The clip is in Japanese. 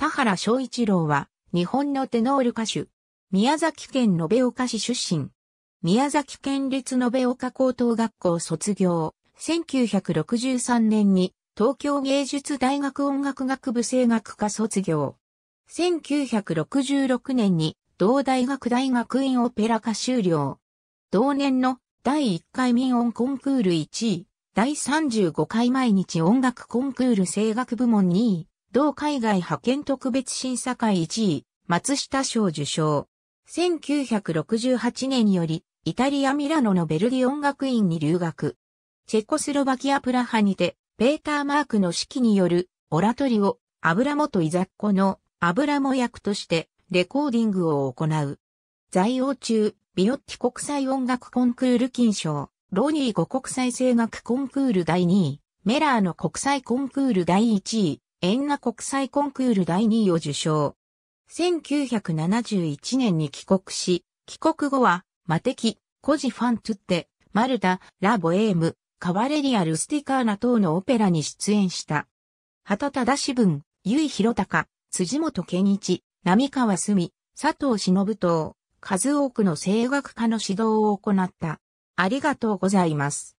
田原章一郎は、日本のテノール歌手。宮崎県延岡市出身。宮崎県立延岡高等学校卒業。1963年に東京芸術大学音楽学部声楽科卒業。1966年に同大学大学院オペラ科修了。同年の第1回民音コンクール1位、第35回毎日音楽コンクール声楽部門2位、同海外派遣特別審査会1位、松下賞受賞。1968年により、イタリア・ミラノのベルディ音楽院に留学。チェコスロバキア・プラハにて、ペーター・マークの指揮による、オラトリオ、モとイザッコのアブラモ役として、レコーディングを行う。在王中、ビオッティ国際音楽コンクール金賞、ロニー5国際声楽コンクール第2位、メラーの国際コンクール第1位、エンナ国際コンクール第2位を受賞。1971年に帰国し、帰国後は、マテキ、コジファントゥッテ、マルタ、ラボエーム、カワレリア・ルスティカーナ等のオペラに出演した。畑忠志文、結井弘隆、辻本健一、並川澄、佐藤忍等、数多くの声楽家の指導を行った。ありがとうございます。